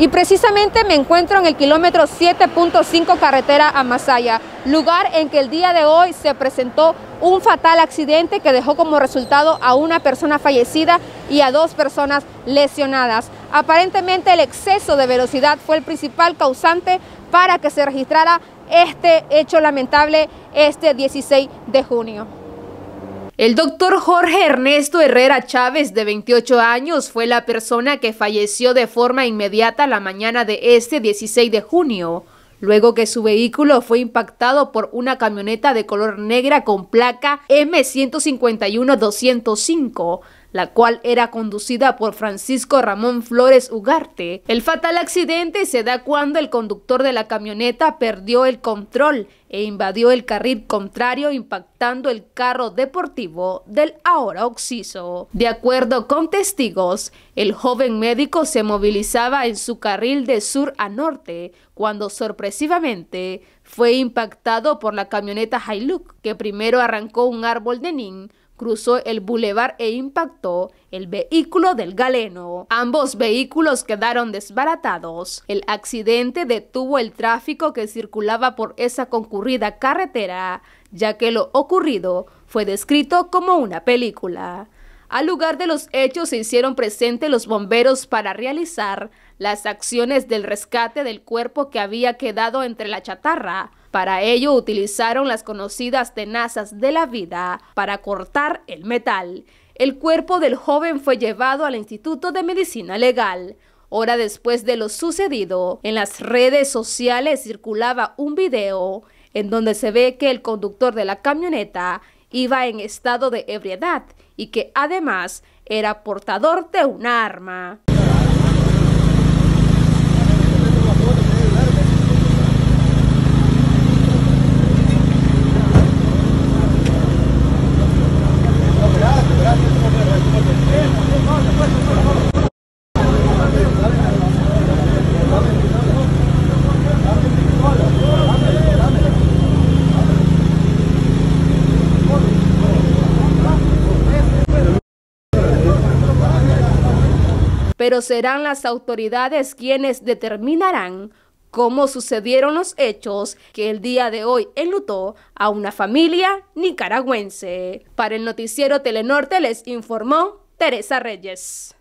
Y precisamente me encuentro en el kilómetro 7.5 carretera a Masaya, lugar en que el día de hoy se presentó un fatal accidente que dejó como resultado a una persona fallecida y a dos personas lesionadas. Aparentemente el exceso de velocidad fue el principal causante para que se registrara este hecho lamentable este 16 de junio. El doctor Jorge Ernesto Herrera Chávez, de 28 años, fue la persona que falleció de forma inmediata la mañana de este 16 de junio, luego que su vehículo fue impactado por una camioneta de color negra con placa M151-205 la cual era conducida por Francisco Ramón Flores Ugarte. El fatal accidente se da cuando el conductor de la camioneta perdió el control e invadió el carril contrario impactando el carro deportivo del ahora occiso. De acuerdo con testigos, el joven médico se movilizaba en su carril de sur a norte cuando sorpresivamente fue impactado por la camioneta Hilux que primero arrancó un árbol de nin cruzó el bulevar e impactó el vehículo del galeno. Ambos vehículos quedaron desbaratados. El accidente detuvo el tráfico que circulaba por esa concurrida carretera, ya que lo ocurrido fue descrito como una película. Al lugar de los hechos se hicieron presentes los bomberos para realizar las acciones del rescate del cuerpo que había quedado entre la chatarra para ello utilizaron las conocidas tenazas de la vida para cortar el metal. El cuerpo del joven fue llevado al Instituto de Medicina Legal. Hora después de lo sucedido, en las redes sociales circulaba un video en donde se ve que el conductor de la camioneta iba en estado de ebriedad y que además era portador de un arma. pero serán las autoridades quienes determinarán cómo sucedieron los hechos que el día de hoy enlutó a una familia nicaragüense. Para el noticiero Telenorte les informó Teresa Reyes.